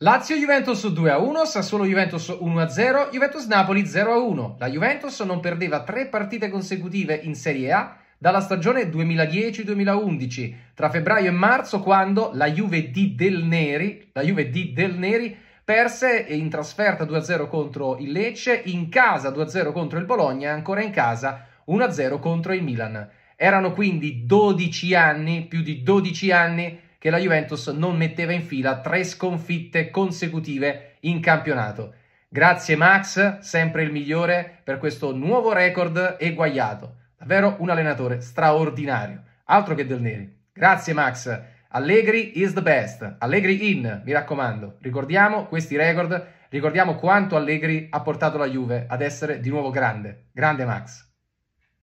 Lazio-Juventus 2-1, Sassuolo-Juventus 1-0, Juventus-Napoli 0-1. La Juventus non perdeva tre partite consecutive in Serie A dalla stagione 2010-2011, tra febbraio e marzo quando la Juve di Del Neri, la Juve di Del Neri perse in trasferta 2-0 contro il Lecce, in casa 2-0 contro il Bologna e ancora in casa 1-0 contro il Milan. Erano quindi 12 anni, più di 12 anni che la Juventus non metteva in fila tre sconfitte consecutive in campionato. Grazie Max, sempre il migliore per questo nuovo record eguagliato. Davvero un allenatore straordinario, altro che Del Neri. Grazie Max, Allegri is the best, Allegri in, mi raccomando. Ricordiamo questi record, ricordiamo quanto Allegri ha portato la Juve ad essere di nuovo grande. Grande Max.